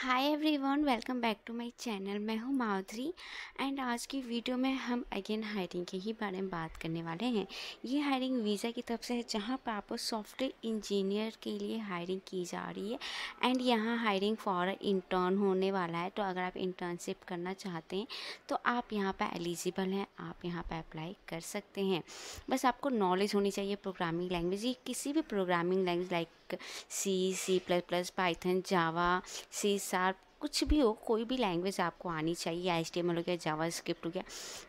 hi everyone welcome back to my channel मैं हूँ माधुरी and आज की वीडियो में हम अगेन हायरिंग के ही बारे में बात करने वाले हैं ये हायरिंग वीज़ा की तरफ से है जहाँ पर आपको सॉफ्टवेयर इंजीनियर के लिए हायरिंग की जा रही है एंड यहाँ हायरिंग फॉर इंटर्न होने वाला है तो अगर आप इंटर्नशिप करना चाहते हैं तो आप यहाँ पर एलिजिबल हैं आप यहाँ पर अप्लाई कर सकते हैं बस आपको नॉलेज होनी चाहिए प्रोग्रामिंग लैंग्वेज ये किसी भी programming language like C C plus plus Python Java C sharp कुछ भी हो कोई भी लैंग्वेज आपको आनी चाहिए या टी हो गया जावा स्क्रिप्ट हो गया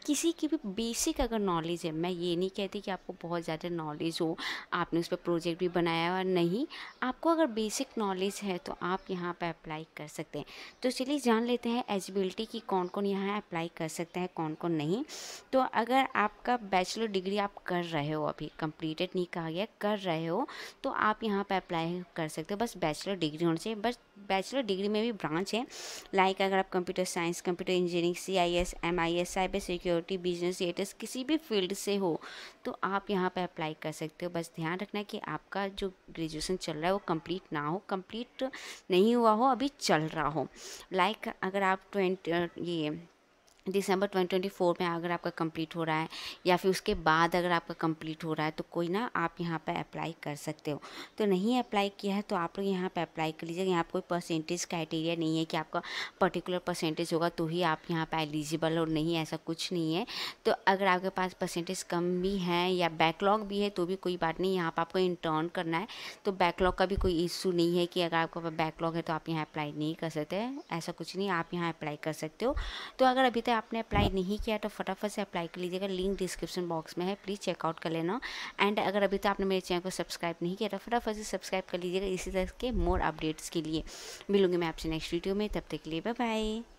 किसी की भी बेसिक अगर नॉलेज है मैं ये नहीं कहती कि आपको बहुत ज़्यादा नॉलेज हो आपने उस पर प्रोजेक्ट भी बनाया और नहीं आपको अगर बेसिक नॉलेज है तो आप यहाँ पर अप्लाई कर सकते हैं तो चलिए जान लेते हैं एलिजिबिलिटी की कौन कौन यहाँ अप्लाई कर सकते हैं कौन कौन नहीं तो अगर आपका बैचलर डिग्री आप कर रहे हो अभी कंप्लीटेड नहीं कहा गया कर रहे हो तो आप यहाँ पर अप्लाई कर सकते हो बस बैचलर डिग्री होनी चाहिए बस बैचलर डिग्री में भी ब्रांच है है लाइक अगर आप computer science computer engineering C I S M I S cyber security business latest किसी भी फील्ड से हो तो आप यहाँ पर अप्लाई कर सकते हो बस ध्यान रखना कि आपका जो ग्रेजुएसन चल रहा है वो कम्प्लीट ना हो कम्प्लीट नहीं हुआ हो अभी चल रहा हो लाइक like अगर आप ट्वेंट ये दिसंबर 2024 में अगर आपका कंप्लीट हो रहा है या फिर उसके बाद अगर आपका कंप्लीट हो रहा है तो कोई ना आप यहाँ पर अप्लाई कर सकते हो तो नहीं अप्लाई किया है तो आप लोग यहाँ पर अप्लाई कर लीजिएगा यहाँ कोई परसेंटेज क्राइटेरिया नहीं है कि आपका पर्टिकुलर परसेंटेज होगा तो ही आप यहाँ पर एलिजिबल हो नहीं ऐसा कुछ नहीं है तो अगर आपके पास परसेंटेज कम भी है या बैकलॉग भी है तो भी कोई बात नहीं यहाँ पर आपको इंटर्न करना है तो बैकलॉग का भी कोई इशू नहीं है कि अगर आपका बैकलॉग है तो आप यहाँ अप्लाई नहीं कर सकते ऐसा कुछ नहीं आप यहाँ अप्लाई कर सकते हो तो अगर अभी तक आपने अप्लाई नहीं किया तो फटाफट से अप्लाई कर लीजिएगा लिंक डिस्क्रिप्शन बॉक्स में है प्लीज़ चेकआउट कर लेना एंड अगर अभी तो आपने मेरे चैनल को सब्सक्राइब नहीं किया तो फटाफट से सब्सक्राइब कर लीजिएगा इसी तरह के मोर अपडेट्स के लिए मिलूंगी मैं आपसे नेक्स्ट वीडियो में तब तक के लिए बाय बाय